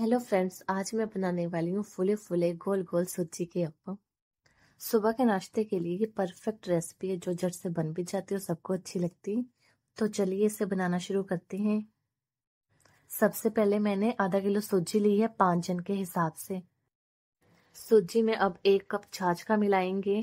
hello friends आज मैं बनाने वाली हूँ फूले फूले गोल गोल सूजी के अप्पम सुबह के नाश्ते के लिए ये परफेक्ट रेसिपी है जो झट से बन भी जाती है और सबको अच्छी लगती तो चलिए इसे बनाना शुरू करते हैं सबसे पहले मैंने आधा किलो सूजी ली है पाँच जन के हिसाब से सूजी में अब एक कप छाछ का मिलाएंगे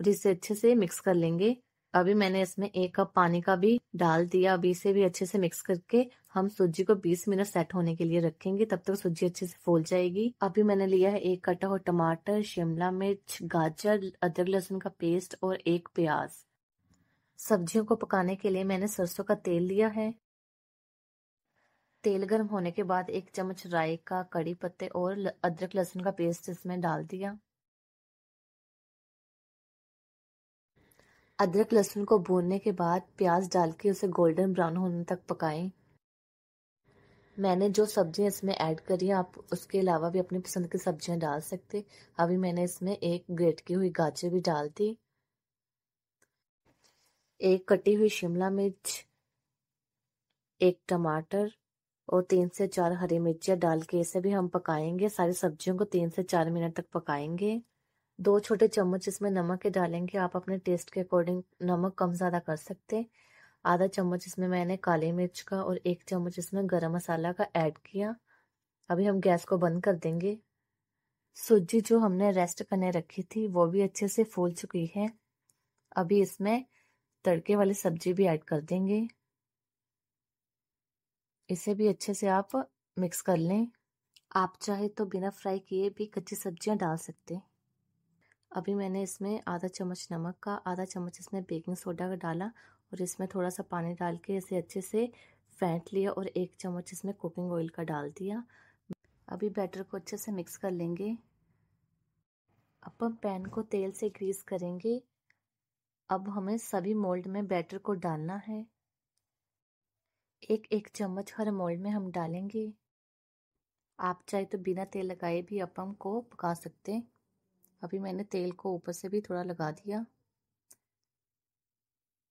और इसे अच्छे से मिक्स कर लेंगे अभी मैंने इसमें एक कप पानी का भी डाल दिया अभी इसे भी अच्छे से मिक्स करके हम सूजी को 20 मिनट सेट होने के लिए रखेंगे तब तक सूजी अच्छे से फूल जाएगी अभी मैंने लिया है एक कटा हुआ टमाटर शिमला मिर्च गाजर अदरक लहसुन का पेस्ट और एक प्याज सब्जियों को पकाने के लिए मैंने सरसों का तेल लिया है तेल गर्म होने के बाद एक चम्मच राई का कड़ी पत्ते और अदरक लहसुन का पेस्ट इसमें डाल दिया अदरक लहसुन को भूनने के बाद प्याज डाल के उसे गोल्डन ब्राउन होने तक पकाएं मैंने जो सब्जियां इसमें ऐड करी आप उसके अलावा भी अपनी पसंद की सब्जियां डाल सकते अभी मैंने इसमें एक ग्रेट की हुई गाजर भी डाल दी एक कटी हुई शिमला मिर्च एक टमाटर और तीन से चार हरी मिर्चियाँ डाल के इसे भी हम पकाएंगे सारी सब्जियों को तीन से चार मिनट तक पकाएंगे दो छोटे चम्मच इसमें नमक के डालेंगे आप अपने टेस्ट के अकॉर्डिंग नमक कम ज़्यादा कर सकते हैं आधा चम्मच इसमें मैंने काली मिर्च का और एक चम्मच इसमें गरम मसाला का ऐड किया अभी हम गैस को बंद कर देंगे सूजी जो हमने रेस्ट करने रखी थी वो भी अच्छे से फूल चुकी है अभी इसमें तड़के वाली सब्जी भी ऐड कर देंगे इसे भी अच्छे से आप मिक्स कर लें आप चाहे तो बिना फ्राई किए भी कच्ची सब्जियां डाल सकते हैं अभी मैंने इसमें आधा चम्मच नमक का आधा चम्मच इसमें बेकिंग सोडा का डाला और इसमें थोड़ा सा पानी डाल के इसे अच्छे से फेंट लिया और एक चम्मच इसमें कुकिंग ऑयल का डाल दिया अभी बैटर को अच्छे से मिक्स कर लेंगे अपन पैन को तेल से ग्रीस करेंगे अब हमें सभी मोल्ड में बैटर को डालना है एक एक चम्मच हर मोल्ड में हम डालेंगे आप चाहे तो बिना तेल लगाए भी अपम को पका सकते हैं अभी मैंने तेल को ऊपर से भी थोड़ा लगा दिया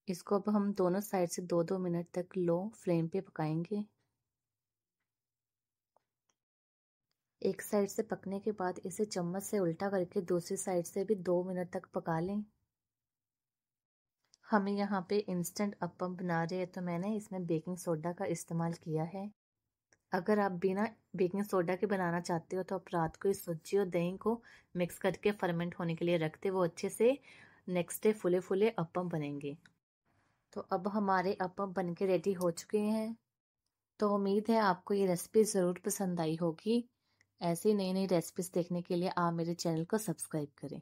इसको अब हम दोनों साइड से दो दो मिनट तक लो फ्लेम पे पकाएंगे एक साइड से पकने के बाद इसे चम्मच से उल्टा करके दूसरी साइड से भी दो मिनट तक पका लें हमें यहाँ पे इंस्टेंट अपम बना रहे हैं तो मैंने इसमें बेकिंग सोडा का इस्तेमाल किया है अगर आप बिना बेकिंग सोडा के बनाना चाहते हो तो आप रात को इस सूजी और दही को मिक्स करके फर्मेंट होने के लिए रखते वो अच्छे से नेक्स्ट डे फुले फुले अपम बनेंगे तो अब हमारे अपम बन के रेडी हो चुके हैं तो उम्मीद है आपको ये रेसिपी ज़रूर पसंद आई होगी ऐसी नई नई रेसिपीज देखने के लिए आप मेरे चैनल को सब्सक्राइब करें